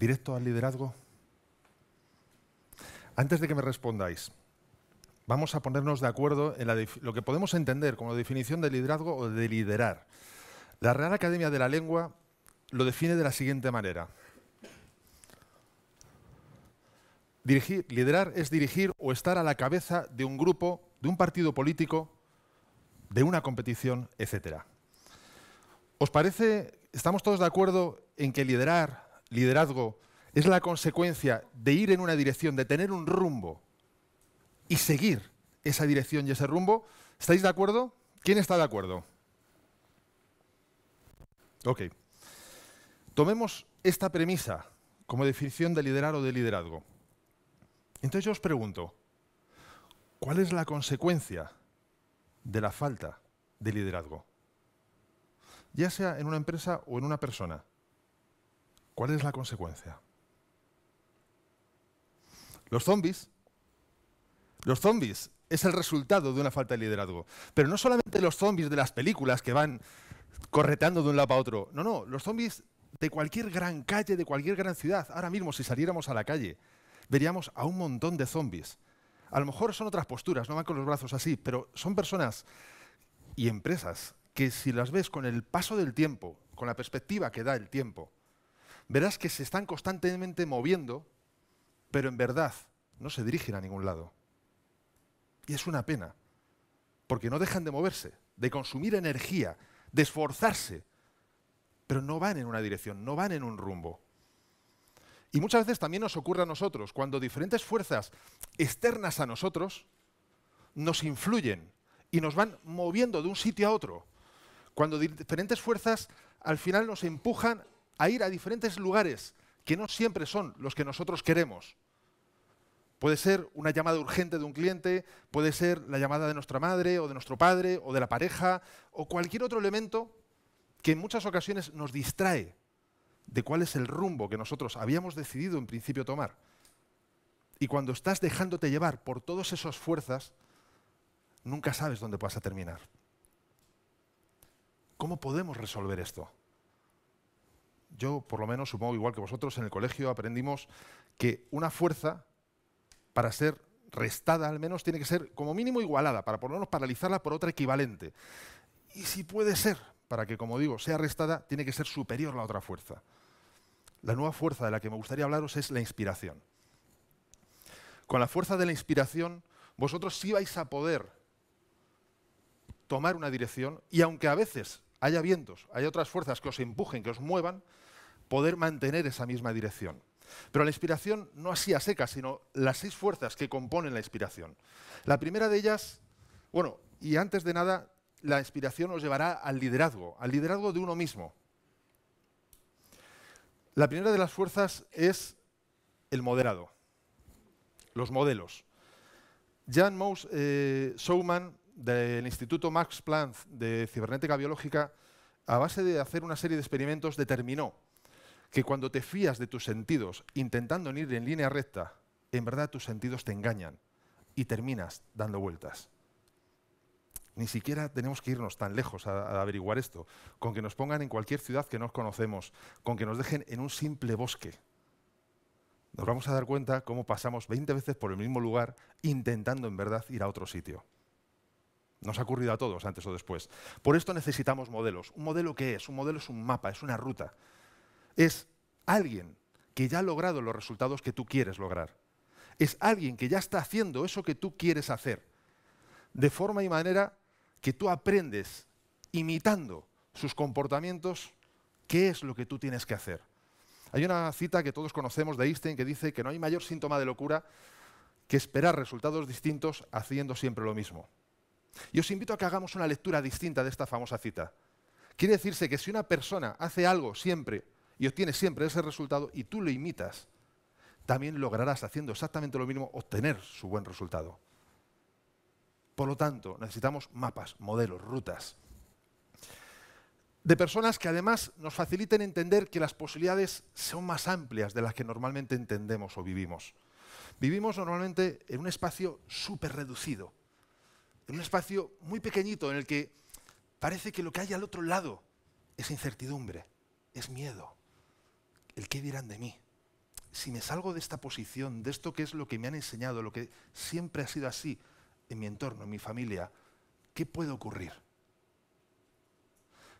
directo al liderazgo? Antes de que me respondáis, vamos a ponernos de acuerdo en lo que podemos entender como definición de liderazgo o de liderar. La Real Academia de la Lengua lo define de la siguiente manera. Dirigir, liderar es dirigir o estar a la cabeza de un grupo, de un partido político, de una competición, etc. ¿Os parece, estamos todos de acuerdo en que liderar liderazgo es la consecuencia de ir en una dirección, de tener un rumbo y seguir esa dirección y ese rumbo. ¿Estáis de acuerdo? ¿Quién está de acuerdo? Ok. Tomemos esta premisa como definición de liderar o de liderazgo. Entonces yo os pregunto, ¿cuál es la consecuencia de la falta de liderazgo? Ya sea en una empresa o en una persona. ¿Cuál es la consecuencia? Los zombies. Los zombies es el resultado de una falta de liderazgo. Pero no solamente los zombies de las películas que van correteando de un lado a otro. No, no, los zombies de cualquier gran calle, de cualquier gran ciudad. Ahora mismo, si saliéramos a la calle, veríamos a un montón de zombies. A lo mejor son otras posturas, no van con los brazos así, pero son personas y empresas que si las ves con el paso del tiempo, con la perspectiva que da el tiempo, verás que se están constantemente moviendo, pero en verdad no se dirigen a ningún lado. Y es una pena, porque no dejan de moverse, de consumir energía, de esforzarse, pero no van en una dirección, no van en un rumbo. Y muchas veces también nos ocurre a nosotros, cuando diferentes fuerzas externas a nosotros nos influyen y nos van moviendo de un sitio a otro, cuando diferentes fuerzas al final nos empujan a ir a diferentes lugares que no siempre son los que nosotros queremos. Puede ser una llamada urgente de un cliente, puede ser la llamada de nuestra madre o de nuestro padre o de la pareja o cualquier otro elemento que en muchas ocasiones nos distrae de cuál es el rumbo que nosotros habíamos decidido en principio tomar. Y cuando estás dejándote llevar por todas esas fuerzas, nunca sabes dónde vas a terminar. ¿Cómo podemos resolver esto? yo por lo menos supongo igual que vosotros, en el colegio aprendimos que una fuerza, para ser restada al menos, tiene que ser como mínimo igualada, para por lo menos paralizarla por otra equivalente. Y si puede ser, para que como digo, sea restada, tiene que ser superior la otra fuerza. La nueva fuerza de la que me gustaría hablaros es la inspiración. Con la fuerza de la inspiración, vosotros sí vais a poder tomar una dirección y aunque a veces haya vientos, haya otras fuerzas que os empujen, que os muevan, poder mantener esa misma dirección. Pero la inspiración no así a seca, sino las seis fuerzas que componen la inspiración. La primera de ellas, bueno, y antes de nada, la inspiración nos llevará al liderazgo, al liderazgo de uno mismo. La primera de las fuerzas es el moderado, los modelos. Jan Mous eh, del Instituto Max Planck de Cibernética Biológica, a base de hacer una serie de experimentos, determinó que cuando te fías de tus sentidos intentando ir en línea recta, en verdad tus sentidos te engañan y terminas dando vueltas. Ni siquiera tenemos que irnos tan lejos a, averiguar esto, con que nos pongan en cualquier ciudad que nos conocemos, con que nos dejen en un simple bosque. Nos vamos a dar cuenta cómo pasamos 20 veces por el mismo lugar intentando en verdad ir a otro sitio. Nos ha ocurrido a todos antes o después. Por esto necesitamos modelos. ¿Un modelo qué es? Un modelo es un mapa, es una ruta. Es alguien que ya ha logrado los resultados que tú quieres lograr. Es alguien que ya está haciendo eso que tú quieres hacer. De forma y manera que tú aprendes imitando sus comportamientos qué es lo que tú tienes que hacer. Hay una cita que todos conocemos de Einstein que dice que no hay mayor síntoma de locura que esperar resultados distintos haciendo siempre lo mismo. Y os invito a que hagamos una lectura distinta de esta famosa cita. Quiere decirse que si una persona hace algo siempre y obtienes siempre ese resultado y tú lo imitas, también lograrás haciendo exactamente lo mismo obtener su buen resultado. Por lo tanto, necesitamos mapas, modelos, rutas. De personas que además nos faciliten entender que las posibilidades son más amplias de las que normalmente entendemos o vivimos. Vivimos normalmente en un espacio súper reducido, en un espacio muy pequeñito en el que parece que lo que hay al otro lado es incertidumbre, es miedo el qué dirán de mí. Si me salgo de esta posición, de esto que es lo que me han enseñado, lo que siempre ha sido así en mi entorno, en mi familia, ¿qué puede ocurrir?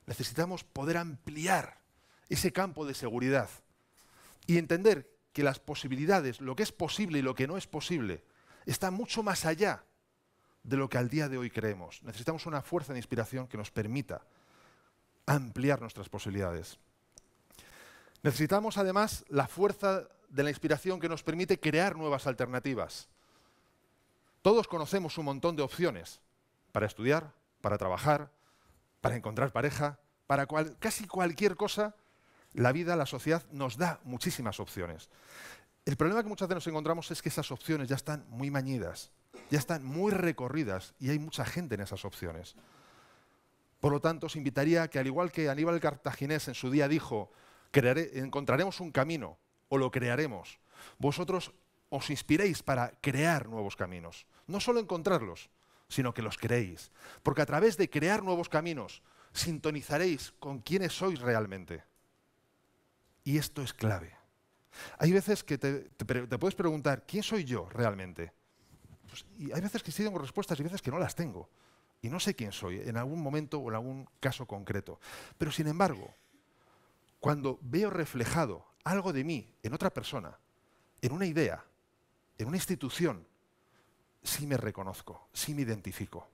Necesitamos poder ampliar ese campo de seguridad y entender que las posibilidades, lo que es posible y lo que no es posible, está mucho más allá de lo que al día de hoy creemos. Necesitamos una fuerza de inspiración que nos permita ampliar nuestras posibilidades. Necesitamos además la fuerza de la inspiración que nos permite crear nuevas alternativas. Todos conocemos un montón de opciones para estudiar, para trabajar, para encontrar pareja, para casi cualquier cosa, la vida, la sociedad nos da muchísimas opciones. El problema que muchas veces nos encontramos es que esas opciones ya están muy mañidas, ya están muy recorridas y hay mucha gente en esas opciones. Por lo tanto, os invitaría a que, al igual que Aníbal Cartaginés en su día dijo, encontraremos un camino o lo crearemos. Vosotros os inspiréis para crear nuevos caminos. No solo encontrarlos, sino que los creéis. Porque a través de crear nuevos caminos, sintonizaréis con quiénes sois realmente. Y esto es clave. Hay veces que te, puedes preguntar, ¿quién soy yo realmente? Pues, y hay veces que sí tengo respuestas y veces que no las tengo. Y no sé quién soy en algún momento o en algún caso concreto. Pero sin embargo, cuando veo reflejado algo de mí en otra persona, en una idea, en una institución, sí me reconozco, sí me identifico.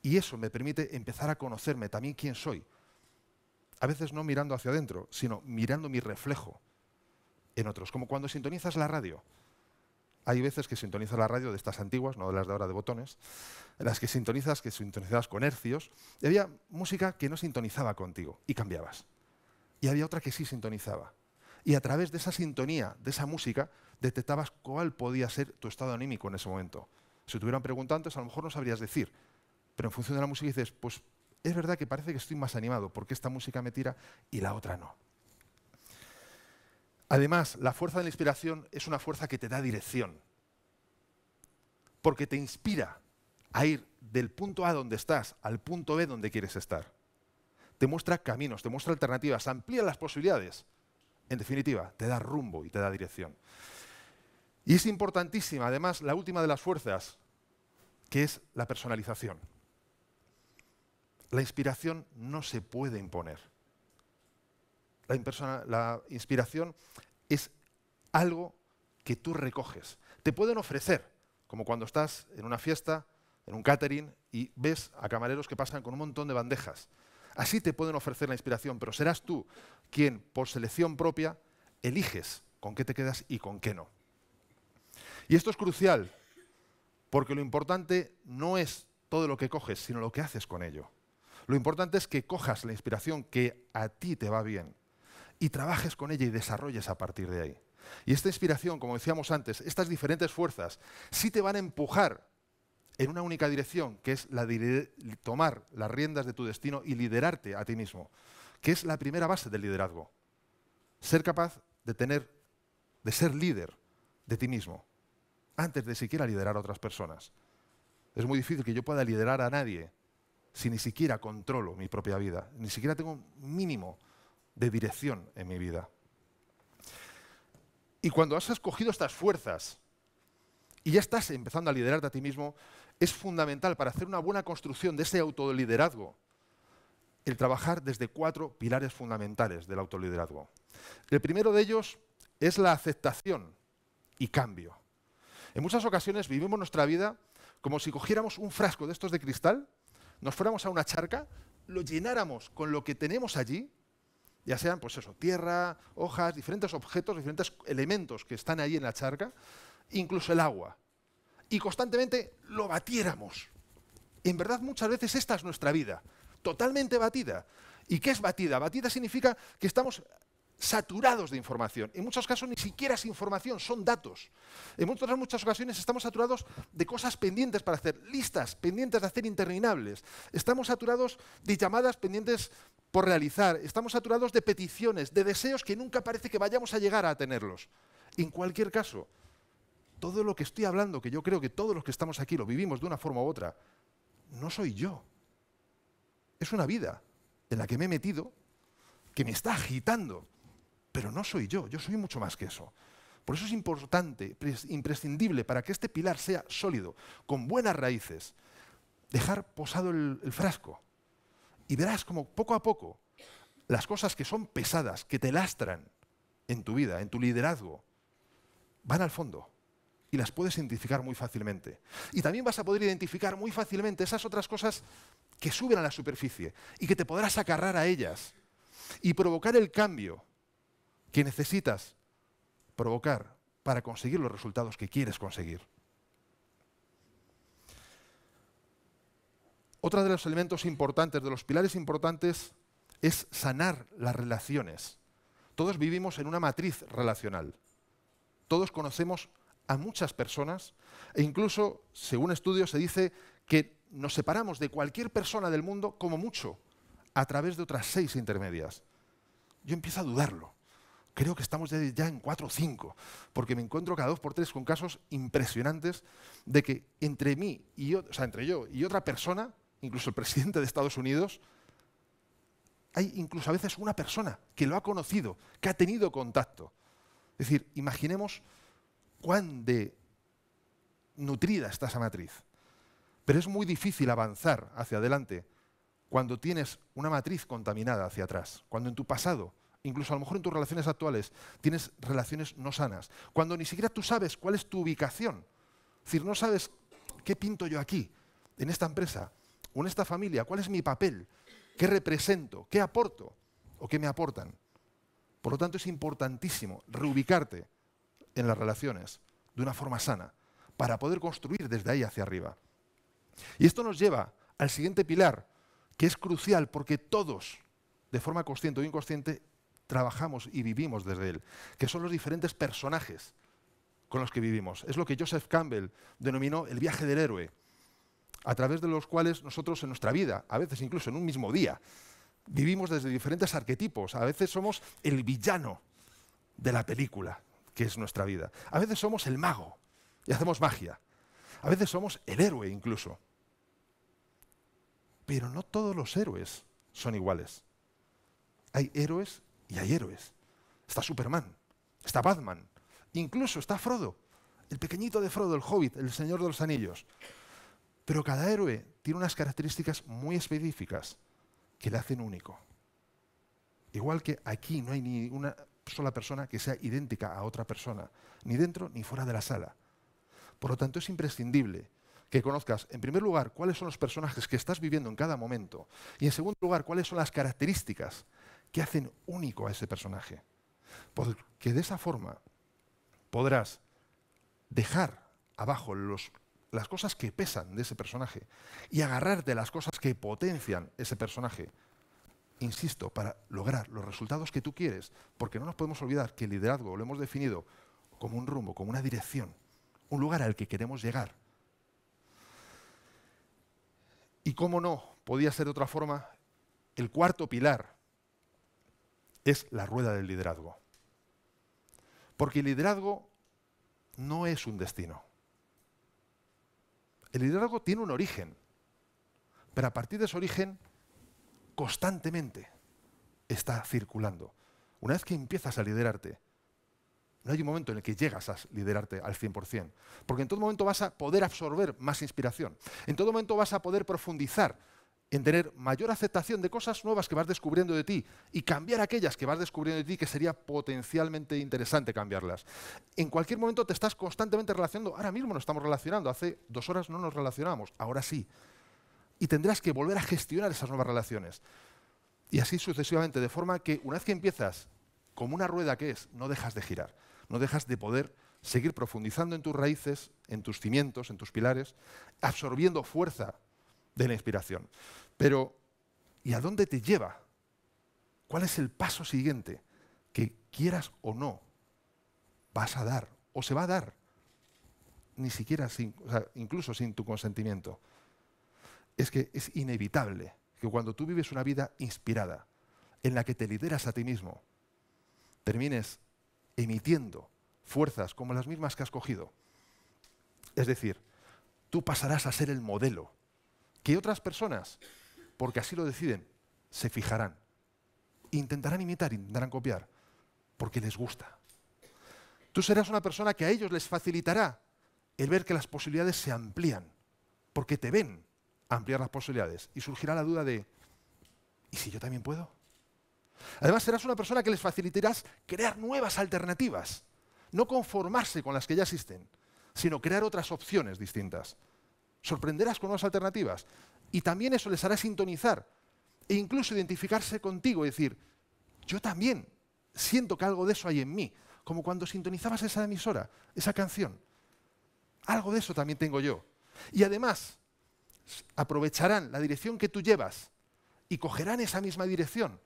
Y eso me permite empezar a conocerme también quién soy. A veces no mirando hacia adentro, sino mirando mi reflejo en otros. Como cuando sintonizas la radio. Hay veces que sintonizas la radio de estas antiguas, no de las de ahora de botones, las que sintonizas, que sintonizabas con hercios. Y había música que no sintonizaba contigo y cambiabas y había otra que sí sintonizaba. Y a través de esa sintonía, de esa música, detectabas cuál podía ser tu estado anímico en ese momento. Si te hubieran preguntado a lo mejor no sabrías decir, pero en función de la música dices, pues es verdad que parece que estoy más animado porque esta música me tira y la otra no. Además, la fuerza de la inspiración es una fuerza que te da dirección, porque te inspira a ir del punto A donde estás al punto B donde quieres estar te muestra caminos, te muestra alternativas, amplía las posibilidades. En definitiva, te da rumbo y te da dirección. Y es importantísima, además, la última de las fuerzas, que es la personalización. La inspiración no se puede imponer. La, inspiración es algo que tú recoges. Te pueden ofrecer, como cuando estás en una fiesta, en un catering, y ves a camareros que pasan con un montón de bandejas. Así te pueden ofrecer la inspiración, pero serás tú quien, por selección propia, eliges con qué te quedas y con qué no. Y esto es crucial, porque lo importante no es todo lo que coges, sino lo que haces con ello. Lo importante es que cojas la inspiración que a ti te va bien y trabajes con ella y desarrolles a partir de ahí. Y esta inspiración, como decíamos antes, estas diferentes fuerzas, sí te van a empujar en una única dirección, que es la de tomar las riendas de tu destino y liderarte a ti mismo, que es la primera base del liderazgo. Ser capaz de tener, de ser líder de ti mismo, antes de siquiera liderar a otras personas. Es muy difícil que yo pueda liderar a nadie si ni siquiera controlo mi propia vida, ni siquiera tengo un mínimo de dirección en mi vida. Y cuando has escogido estas fuerzas y ya estás empezando a liderarte a ti mismo, es fundamental para hacer una buena construcción de ese autoliderazgo el trabajar desde cuatro pilares fundamentales del autoliderazgo. El primero de ellos es la aceptación y cambio. En muchas ocasiones vivimos nuestra vida como si cogiéramos un frasco de estos de cristal, nos fuéramos a una charca, lo llenáramos con lo que tenemos allí, ya sean pues eso, tierra, hojas, diferentes objetos, diferentes elementos que están ahí en la charca, incluso el agua y constantemente lo batiéramos. En verdad muchas veces esta es nuestra vida, totalmente batida. ¿Y qué es batida? Batida significa que estamos saturados de información. En muchos casos ni siquiera es información, son datos. En muchas, muchas ocasiones estamos saturados de cosas pendientes para hacer, listas pendientes de hacer interminables. Estamos saturados de llamadas pendientes por realizar. Estamos saturados de peticiones, de deseos que nunca parece que vayamos a llegar a tenerlos. En cualquier caso, todo lo que estoy hablando, que yo creo que todos los que estamos aquí lo vivimos de una forma u otra, no soy yo. Es una vida en la que me he metido, que me está agitando, pero no soy yo, yo soy mucho más que eso. Por eso es importante, imprescindible, para que este pilar sea sólido, con buenas raíces, dejar posado el, el, frasco. Y verás como poco a poco las cosas que son pesadas, que te lastran en tu vida, en tu liderazgo, van al fondo y las puedes identificar muy fácilmente. Y también vas a poder identificar muy fácilmente esas otras cosas que suben a la superficie y que te podrás acarrar a ellas y provocar el cambio que necesitas provocar para conseguir los resultados que quieres conseguir. Otro de los elementos importantes, de los pilares importantes, es sanar las relaciones. Todos vivimos en una matriz relacional. Todos conocemos a muchas personas e incluso, según estudios, se dice que nos separamos de cualquier persona del mundo como mucho a través de otras seis intermedias. Yo empiezo a dudarlo. Creo que estamos ya en cuatro o cinco, porque me encuentro cada dos por tres con casos impresionantes de que entre mí y yo, o sea, entre yo y otra persona, incluso el presidente de Estados Unidos, hay incluso a veces una persona que lo ha conocido, que ha tenido contacto. Es decir, imaginemos cuán de nutrida está esa matriz. Pero es muy difícil avanzar hacia adelante cuando tienes una matriz contaminada hacia atrás, cuando en tu pasado, incluso a lo mejor en tus relaciones actuales, tienes relaciones no sanas, cuando ni siquiera tú sabes cuál es tu ubicación. Es decir, no sabes qué pinto yo aquí, en esta empresa o en esta familia, cuál es mi papel, qué represento, qué aporto o qué me aportan. Por lo tanto, es importantísimo reubicarte en las relaciones de una forma sana, para poder construir desde ahí hacia arriba. Y esto nos lleva al siguiente pilar, que es crucial porque todos, de forma consciente o inconsciente, trabajamos y vivimos desde él, que son los diferentes personajes con los que vivimos. Es lo que Joseph Campbell denominó el viaje del héroe, a través de los cuales nosotros en nuestra vida, a veces incluso en un mismo día, vivimos desde diferentes arquetipos. A veces somos el villano de la película, que es nuestra vida. A veces somos el mago y hacemos magia. A veces somos el héroe incluso. Pero no todos los héroes son iguales. Hay héroes y hay héroes. Está Superman, está Batman, incluso está Frodo, el pequeñito de Frodo, el hobbit, el señor de los anillos. Pero cada héroe tiene unas características muy específicas que le hacen único. Igual que aquí no hay ni una, sola persona que sea idéntica a otra persona, ni dentro ni fuera de la sala. Por lo tanto, es imprescindible que conozcas, en primer lugar, cuáles son los personajes que estás viviendo en cada momento, y en segundo lugar, cuáles son las características que hacen único a ese personaje. Porque de esa forma podrás dejar abajo las cosas que pesan de ese personaje y agarrarte las cosas que potencian ese personaje insisto, para lograr los resultados que tú quieres, porque no nos podemos olvidar que el liderazgo lo hemos definido como un rumbo, como una dirección, un lugar al que queremos llegar. Y cómo no, podía ser de otra forma, el cuarto pilar es la rueda del liderazgo. Porque el liderazgo no es un destino. El liderazgo tiene un origen, pero a partir de ese origen constantemente está circulando. Una vez que empiezas a liderarte, no hay un momento en el que llegas a liderarte al 100%, porque en todo momento vas a poder absorber más inspiración, en todo momento vas a poder profundizar en tener mayor aceptación de cosas nuevas que vas descubriendo de ti y cambiar aquellas que vas descubriendo de ti que sería potencialmente interesante cambiarlas. En cualquier momento te estás constantemente relacionando, ahora mismo nos estamos relacionando, hace dos horas no nos relacionamos, ahora sí y tendrás que volver a gestionar esas nuevas relaciones. Y así sucesivamente, de forma que una vez que empiezas, como una rueda que es, no dejas de girar, no dejas de poder seguir profundizando en tus raíces, en tus cimientos, en tus pilares, absorbiendo fuerza de la inspiración. Pero, ¿y a dónde te lleva? ¿Cuál es el paso siguiente que quieras o no vas a dar o se va a dar? Ni siquiera, incluso sin tu consentimiento es que es inevitable que cuando tú vives una vida inspirada, en la que te lideras a ti mismo, termines emitiendo fuerzas como las mismas que has cogido. Es decir, tú pasarás a ser el modelo que otras personas, porque así lo deciden, se fijarán, intentarán imitar, intentarán copiar, porque les gusta. Tú serás una persona que a ellos les facilitará el ver que las posibilidades se amplían, porque te ven, ampliar las posibilidades. Y surgirá la duda de, ¿y si yo también puedo? Además, serás una persona que les facilitarás crear nuevas alternativas, no conformarse con las que ya existen, sino crear otras opciones distintas. Sorprenderás con nuevas alternativas y también eso les hará sintonizar e incluso identificarse contigo y decir, yo también siento que algo de eso hay en mí, como cuando sintonizabas esa emisora, esa canción. Algo de eso también tengo yo. Y además, aprovecharán la dirección que tú llevas y cogerán esa misma dirección,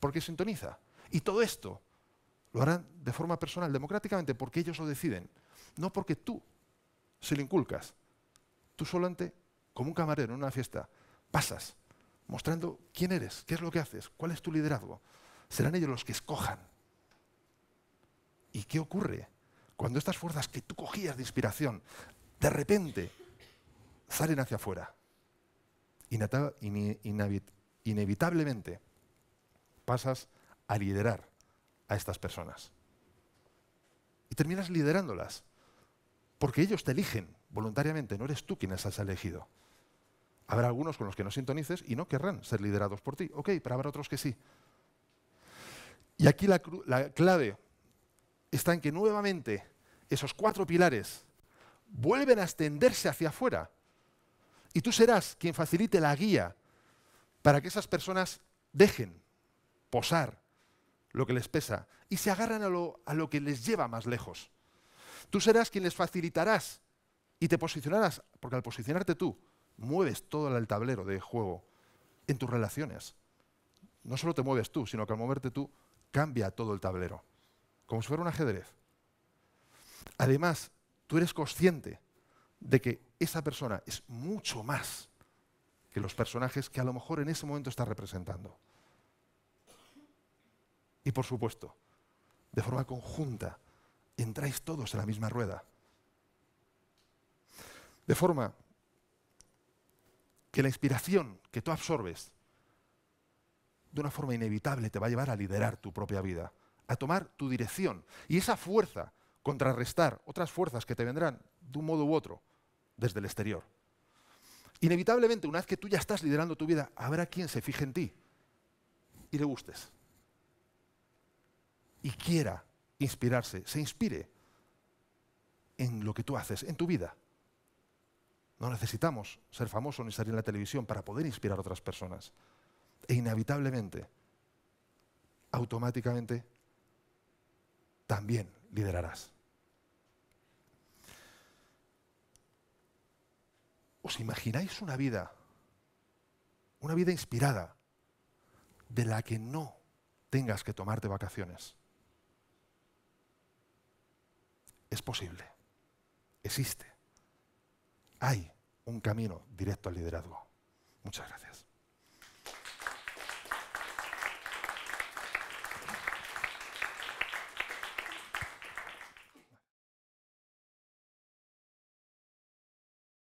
porque sintoniza. Y todo esto lo harán de forma personal, democráticamente, porque ellos lo deciden, no porque tú se lo inculcas. Tú solamente, como un camarero en una fiesta, pasas mostrando quién eres, qué es lo que haces, cuál es tu liderazgo. Serán ellos los que escojan. ¿Y qué ocurre? Cuando estas fuerzas que tú cogías de inspiración, de repente salen hacia afuera. Inevitablemente pasas a liderar a estas personas. Y terminas liderándolas, porque ellos te eligen voluntariamente, no eres tú quien has elegido. Habrá algunos con los que no sintonices y no querrán ser liderados por ti, ok, pero habrá otros que sí. Y aquí la, la clave está en que nuevamente esos cuatro pilares vuelven a extenderse hacia afuera y tú serás quien facilite la guía para que esas personas dejen posar lo que les pesa y se agarran a lo, a lo que les lleva más lejos. Tú serás quien les facilitarás y te posicionarás, porque al posicionarte tú, mueves todo el tablero de juego en tus relaciones. No solo te mueves tú, sino que al moverte tú cambia todo el tablero, como si fuera un ajedrez. Además, tú eres consciente de que esa persona es mucho más que los personajes que a lo mejor en ese momento está representando. Y por supuesto, de forma conjunta, entráis todos en la misma rueda. De forma que la inspiración que tú absorbes de una forma inevitable te va a llevar a liderar tu propia vida, a tomar tu dirección. Y esa fuerza, contrarrestar otras fuerzas que te vendrán de un modo u otro desde el exterior. Inevitablemente, una vez que tú ya estás liderando tu vida, habrá quien se fije en ti y le gustes. Y quiera inspirarse, se inspire en lo que tú haces, en tu vida. No necesitamos ser famosos ni salir en la televisión para poder inspirar a otras personas. E inevitablemente, automáticamente, también liderarás. ¿Os imagináis una vida, una vida inspirada, de la que no tengas que tomarte vacaciones? Es posible, existe. Hay un camino directo al liderazgo. Muchas gracias.